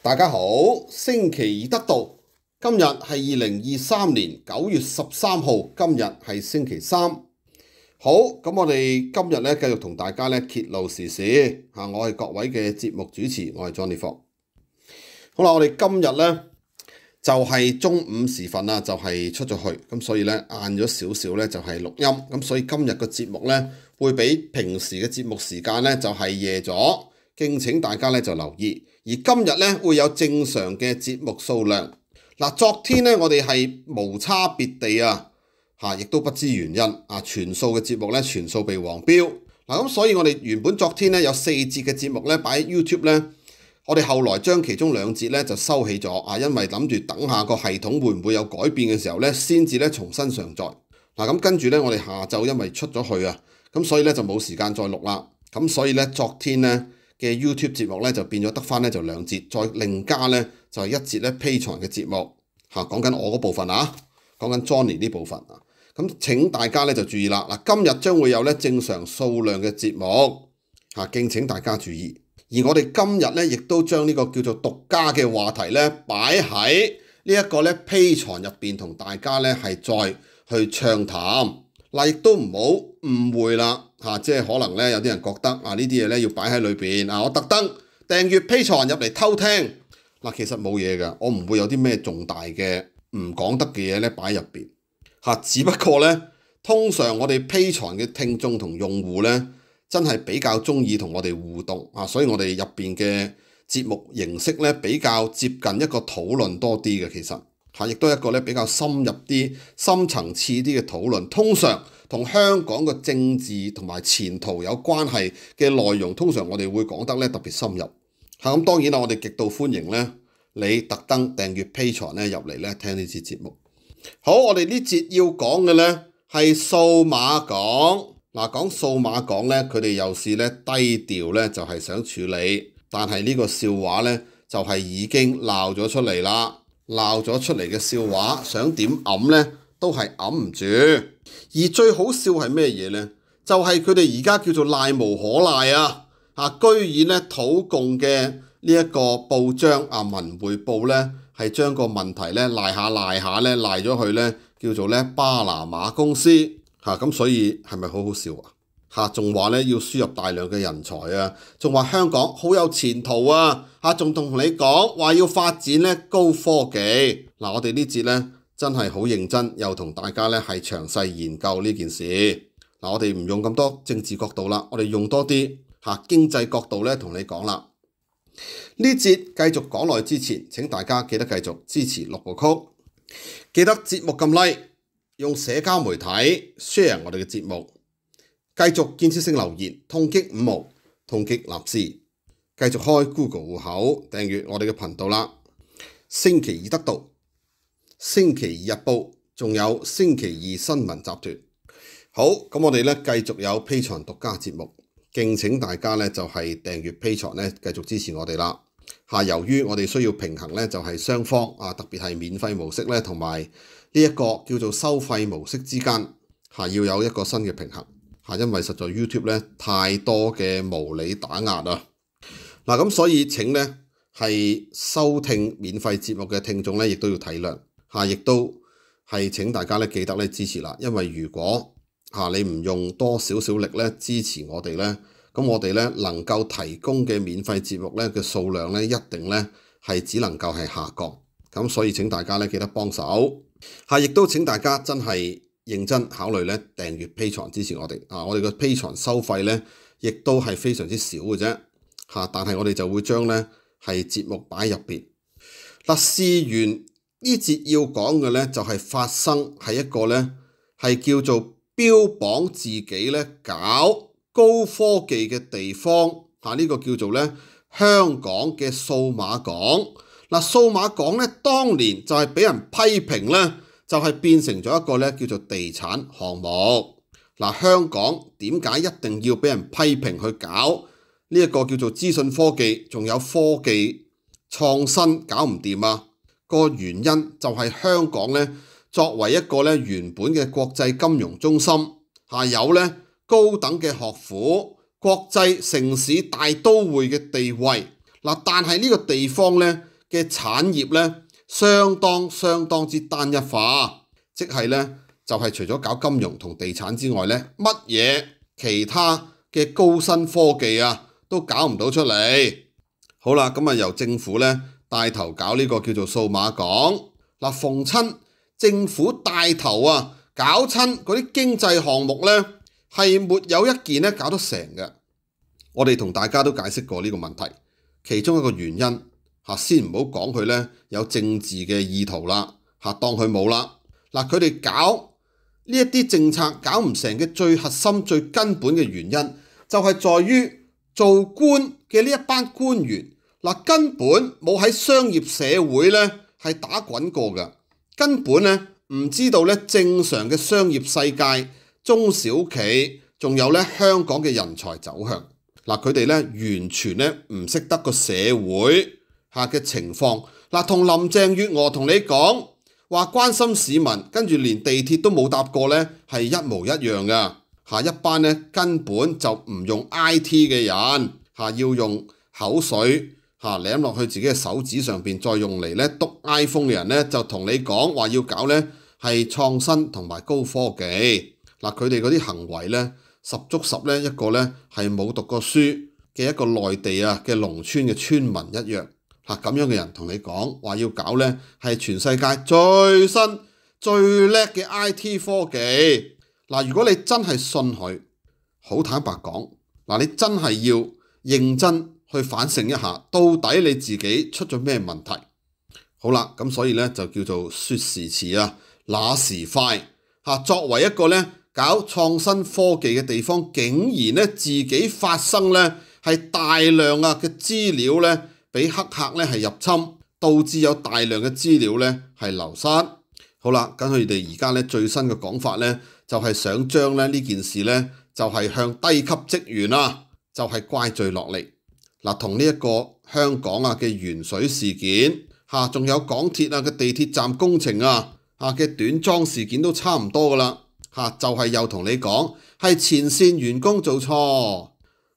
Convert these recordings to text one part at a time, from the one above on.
大家好，星期二得到，今日系二零二三年九月十三号，今日系星期三。好，咁我哋今日咧继续同大家咧揭露时事，吓我系各位嘅节目主持，我系庄烈方。好啦，我哋今日咧就系中午时分啦，就系出咗去，咁所以咧晏咗少少咧就系录音，咁所以今日嘅节目咧会比平时嘅节目时间咧就系夜咗。敬請大家咧就留意，而今日咧會有正常嘅節目數量。嗱，昨天咧我哋係無差別地啊嚇，亦都不知原因啊，全數嘅節目咧全數被黃標。嗱咁，所以我哋原本昨天咧有四節嘅節目咧擺喺 YouTube 咧，我哋後來將其中兩節咧就收起咗啊，因為諗住等下個系統會唔會有改變嘅時候咧，先至咧重新上載。嗱咁跟住咧，我哋下晝因為出咗去啊，咁所以咧就冇時間再錄啦。咁所以咧，昨天咧。嘅 YouTube 節目咧就變咗得翻咧就兩節，再另加咧就一節咧披床嘅節目嚇，講緊我嗰部分啊，講緊 Johnny 呢部分啊，咁請大家咧就注意啦嗱，今日將會有咧正常數量嘅節目嚇，敬請大家注意。而我哋今日咧亦都將呢個叫做獨家嘅話題咧擺喺呢一個咧披床入邊同大家咧係再去暢談。嗱，亦都唔好誤會啦，嚇，即係可能咧，有啲人覺得啊，呢啲嘢咧要擺喺裏邊啊，我特登訂閱披藏入嚟偷聽嗱，其實冇嘢㗎，我唔會有啲咩重大嘅唔講得嘅嘢咧擺入邊嚇，只不過咧，通常我哋披藏嘅聽眾同用户咧，真係比較中意同我哋互動啊，所以我哋入邊嘅節目形式咧比較接近一個討論多啲嘅，其實。嚇，亦都一個咧比較深入啲、深層次啲嘅討論。通常同香港嘅政治同埋前途有關係嘅內容，通常我哋會講得咧特別深入。嚇咁當然啦，我哋極度歡迎咧你特登訂閲批材咧入嚟咧聽呢節節目。好，我哋呢節要講嘅咧係數碼港。嗱，講數碼港咧，佢哋又是咧低調咧，就係想處理，但係呢個笑話咧就係已經鬧咗出嚟啦。鬧咗出嚟嘅笑話，想點揞呢？都係揞唔住。而最好笑係咩嘢呢？就係佢哋而家叫做賴無可賴啊！啊，居然呢土共嘅呢一個報章《啊文匯報》呢，係將個問題呢賴下賴下呢賴咗去呢，叫做呢巴拿馬公司吓，咁所以係咪好好笑啊？啊，仲話咧要輸入大量嘅人才啊，仲話香港好有前途啊！啊，仲同同你講話要發展咧高科技。嗱，我哋呢節咧真係好認真，又同大家咧係詳細研究呢件事。嗱，我哋唔用咁多政治角度啦，我哋用多啲嚇經濟角度咧同你講啦。呢節繼續講落之前，請大家記得繼續支持六個曲，記得節目撳 Like，用社交媒體 share 我哋嘅節目。繼續建設性留言，痛擊五毛，痛擊立士，繼續開 Google 户口訂閱我哋嘅頻道啦。星期二得到，星期二日報，仲有星期二新聞集團。好咁，我哋咧繼續有披藏獨家節目，敬請大家咧就係訂閱披藏咧，繼續支持我哋啦。嚇，由於我哋需要平衡咧，就係雙方啊，特別係免費模式咧，同埋呢一個叫做收費模式之間嚇，要有一個新嘅平衡。啊，因為實在 YouTube 咧太多嘅無理打壓啊！嗱咁，所以請咧係收聽免費節目嘅聽眾咧，亦都要體諒，嚇亦都係請大家咧記得咧支持啦。因為如果嚇你唔用多少少力咧支持我哋咧，咁我哋咧能夠提供嘅免費節目咧嘅數量咧一定咧係只能夠係下降。咁所以請大家咧記得幫手，嚇亦都請大家真係。認真考慮咧訂閱 p a 支持我哋啊！我哋個 p a 收費咧，亦都係非常之少嘅啫嚇。但係我哋就會將咧係節目擺入邊。嗱，試完呢節要講嘅咧，就係發生喺一個咧係叫做標榜自己咧搞高科技嘅地方嚇。呢個叫做咧香港嘅數碼港。嗱，數碼港咧當年就係俾人批評咧。就係變成咗一個咧叫做地產項目。嗱，香港點解一定要俾人批評去搞呢一個叫做資訊科技，仲有科技創新搞唔掂啊？個原因就係香港咧作為一個咧原本嘅國際金融中心，下有咧高等嘅學府、國際城市大都會嘅地位。嗱，但係呢個地方咧嘅產業咧。相當相當之單一化，即係呢，就係除咗搞金融同地產之外呢，乜嘢其他嘅高新科技啊都搞唔到出嚟。好啦，咁啊由政府呢帶頭搞呢個叫做數碼港嗱，逢親政府帶頭啊搞親嗰啲經濟項目呢，係沒有一件呢搞得成嘅。我哋同大家都解釋過呢個問題，其中一個原因。嚇！先唔好講佢咧，有政治嘅意圖啦。嚇，當佢冇啦。嗱，佢哋搞呢一啲政策搞唔成嘅最核心、最根本嘅原因，就係在於做官嘅呢一班官員嗱，根本冇喺商業社會咧係打滾過㗎，根本咧唔知道咧正常嘅商業世界、中小企，仲有咧香港嘅人才走向嗱，佢哋咧完全咧唔識得個社會。下嘅情況嗱，同林鄭月娥同你講話關心市民，跟住連地鐵都冇搭過呢，係一模一樣噶。下一班呢，根本就唔用 I T 嘅人，嚇要用口水嚇舐落去自己嘅手指上面，再用嚟咧篤 iPhone 嘅人呢，就同你講話要搞呢係創新同埋高科技。嗱，佢哋嗰啲行為呢，十足十呢一個呢係冇讀過書嘅一個內地啊嘅農村嘅村民一樣。嚇咁樣嘅人同你講話要搞呢係全世界最新最叻嘅 I T 科技。嗱，如果你真係信佢，好坦白講，嗱，你真係要認真去反省一下，到底你自己出咗咩問題？好啦，咁所以呢就叫做説時遲啊，那時快嚇。作為一個呢搞創新科技嘅地方，竟然呢自己發生呢係大量啊嘅資料呢。俾黑客咧係入侵，導致有大量嘅資料咧係流失。好啦，咁佢哋而家咧最新嘅講法咧就係想將咧呢件事咧就係向低級職員啊，就係怪罪落嚟嗱。同呢一個香港啊嘅源水事件嚇，仲有港鐵啊嘅地鐵站工程啊嚇嘅短裝事件都差唔多噶啦嚇，就係又同你講係前線員工做錯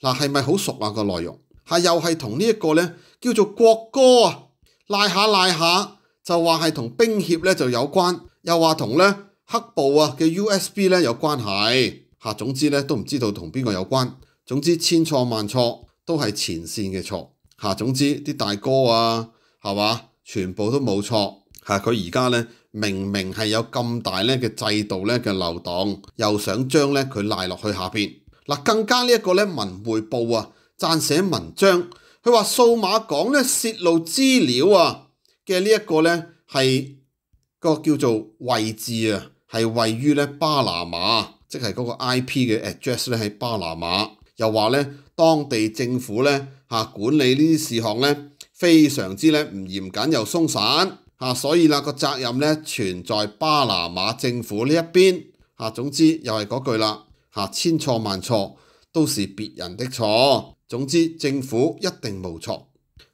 嗱，係咪好熟啊個內容嚇？又係同呢一個咧。叫做國歌啊，赖下赖下就話係同兵協咧就有關，又話同咧黑布啊嘅 USB 咧有關係吓，總之咧都唔知道同邊個有關。總之千錯萬錯都係前線嘅錯吓，總之啲大哥啊系嘛，全部都冇錯吓，佢而家咧明明係有咁大咧嘅制度咧嘅流洞，又想將咧佢赖落去下边嗱，更加呢一個咧文匯報啊贊寫文章。佢話數碼港咧泄露資料啊嘅呢一個咧係個叫做位置啊，係位於咧巴拿馬，即係嗰個 I P 嘅 address 咧喺巴拿馬。又話咧當地政府咧嚇管理呢啲事項咧非常之咧唔嚴謹又鬆散嚇，所以啦個責任咧存在巴拿馬政府呢一邊嚇。總之又係嗰句啦嚇，千錯萬錯都是別人的錯。總之，政府一定冇錯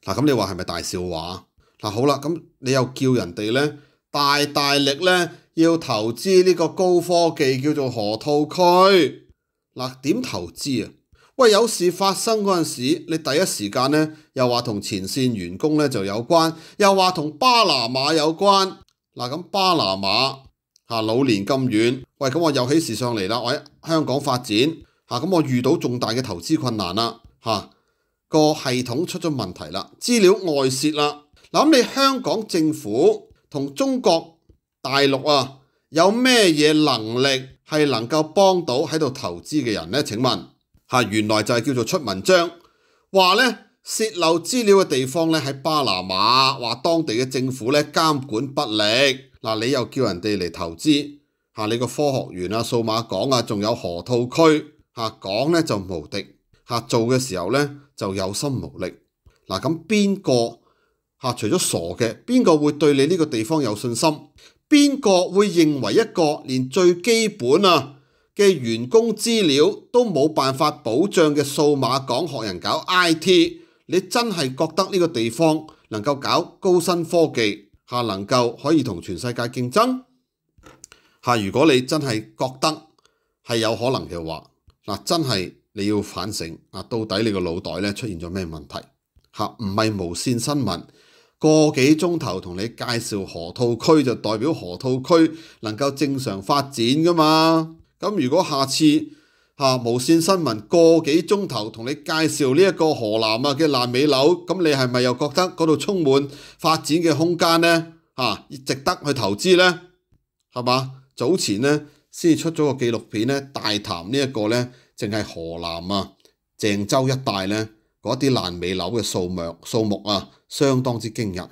嗱，咁你話係咪大笑話嗱？好啦，咁你又叫人哋咧大大力咧要投資呢個高科技叫做河套區嗱？點投資啊？喂，有事發生嗰陣時，你第一時間咧又話同前線員工咧就有關，又話同巴拿馬有關嗱？咁巴拿馬啊！老年金远，喂咁我有起事上嚟啦，我喺香港發展嚇咁我遇到重大嘅投資困難啦。嚇個系統出咗問題啦，資料外泄啦。嗱咁你香港政府同中國大陸啊，有咩嘢能力係能夠幫到喺度投資嘅人呢？請問嚇，原來就係叫做出文章話呢。洩漏資料嘅地方咧喺巴拿馬，話當地嘅政府咧監管不力。嗱，你又叫人哋嚟投資你個科學園啊、數碼港啊，仲有河套區嚇，講咧就無敵。嗱，做嘅時候咧就有心無力。嗱，咁邊個嚇？除咗傻嘅，邊個會對你呢個地方有信心？邊個會認為一個連最基本啊嘅員工資料都冇辦法保障嘅數碼港學人搞 IT？你真係覺得呢個地方能夠搞高新科技嚇，能夠可以同全世界競爭嚇？如果你真係覺得係有可能嘅話，嗱，真係。你要反省啊！到底你個腦袋咧出現咗咩問題嚇？唔係無線新聞個幾鐘頭同你介紹河套區就代表河套區能夠正常發展噶嘛？咁如果下次嚇無線新聞個幾鐘頭同你介紹呢一個河南啊嘅爛尾樓，咁你係咪又覺得嗰度充滿發展嘅空間呢？嚇，值得去投資呢？係嘛？早前呢，先出咗個紀錄片咧，大談呢一個呢。淨係河南啊，鄭州一帶咧，嗰啲爛尾樓嘅數目數目啊，相當之驚人。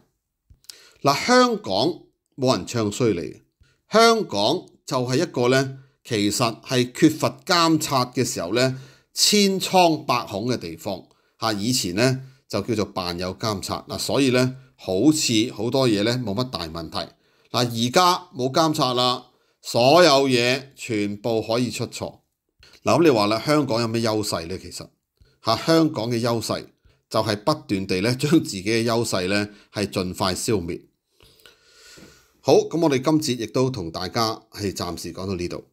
嗱，香港冇人唱衰你，香港就係一個咧，其實係缺乏監察嘅時候咧，千瘡百孔嘅地方嚇。以前咧就叫做扮有監察，嗱，所以咧好似好多嘢咧冇乜大問題。嗱，而家冇監察啦，所有嘢全部可以出錯。嗱，咁你話啦，香港有咩優勢呢？其實嚇，香港嘅優勢就係不斷地咧將自己嘅優勢咧係盡快消滅。好，咁我哋今節亦都同大家係暫時講到呢度。